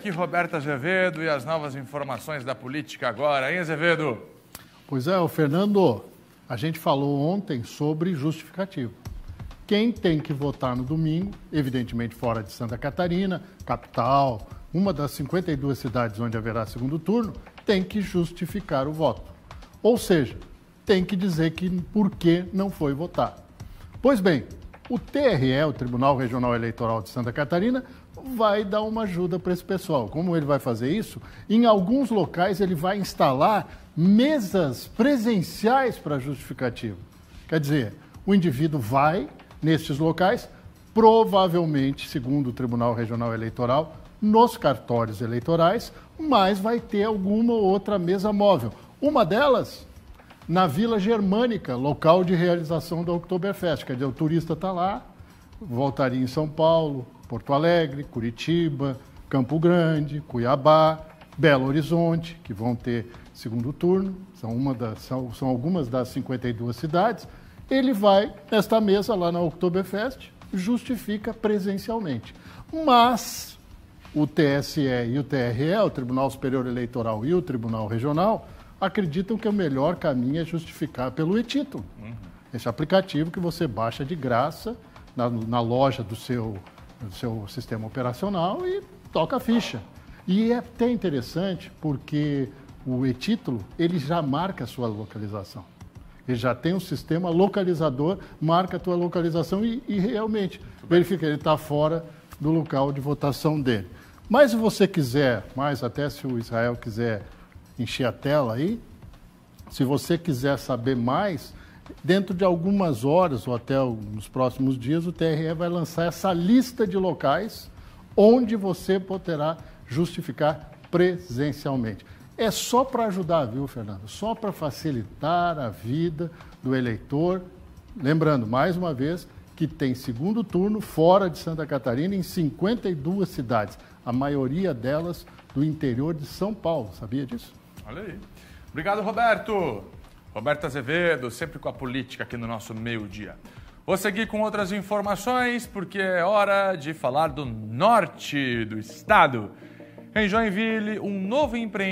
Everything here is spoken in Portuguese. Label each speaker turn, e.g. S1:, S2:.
S1: aqui Roberta Azevedo e as novas informações da política agora, hein, Azevedo? Pois é, o Fernando, a gente falou ontem sobre justificativo. Quem tem que votar no domingo, evidentemente fora de Santa Catarina, capital, uma das 52 cidades onde haverá segundo turno, tem que justificar o voto. Ou seja, tem que dizer que por que não foi votar. Pois bem, o TRE, o Tribunal Regional Eleitoral de Santa Catarina, vai dar uma ajuda para esse pessoal. Como ele vai fazer isso? Em alguns locais ele vai instalar mesas presenciais para justificativo. Quer dizer, o indivíduo vai nesses locais, provavelmente, segundo o Tribunal Regional Eleitoral, nos cartórios eleitorais, mas vai ter alguma outra mesa móvel. Uma delas na Vila Germânica, local de realização da Oktoberfest. Quer dizer, o turista está lá, voltaria em São Paulo, Porto Alegre, Curitiba, Campo Grande, Cuiabá, Belo Horizonte, que vão ter segundo turno, são, uma das, são, são algumas das 52 cidades. Ele vai, nesta mesa lá na Oktoberfest, justifica presencialmente. Mas o TSE e o TRE, o Tribunal Superior Eleitoral e o Tribunal Regional, acreditam que o melhor caminho é justificar pelo e-título. Uhum. Esse aplicativo que você baixa de graça na, na loja do seu do seu sistema operacional e toca a ficha. E é até interessante porque o e-título, ele já marca a sua localização. Ele já tem um sistema localizador, marca a tua localização e, e realmente verifica, ele está fora do local de votação dele. Mas se você quiser, mais até se o Israel quiser encher a tela aí, se você quiser saber mais, Dentro de algumas horas ou até nos próximos dias, o TRE vai lançar essa lista de locais onde você poderá justificar presencialmente. É só para ajudar, viu, Fernando? Só para facilitar a vida do eleitor. Lembrando, mais uma vez, que tem segundo turno fora de Santa Catarina em 52 cidades, a maioria delas do interior de São Paulo. Sabia disso? Olha aí. Obrigado, Roberto. Roberto Azevedo, sempre com a política aqui no nosso meio-dia. Vou seguir com outras informações, porque é hora de falar do norte do estado. Em Joinville, um novo empreendimento.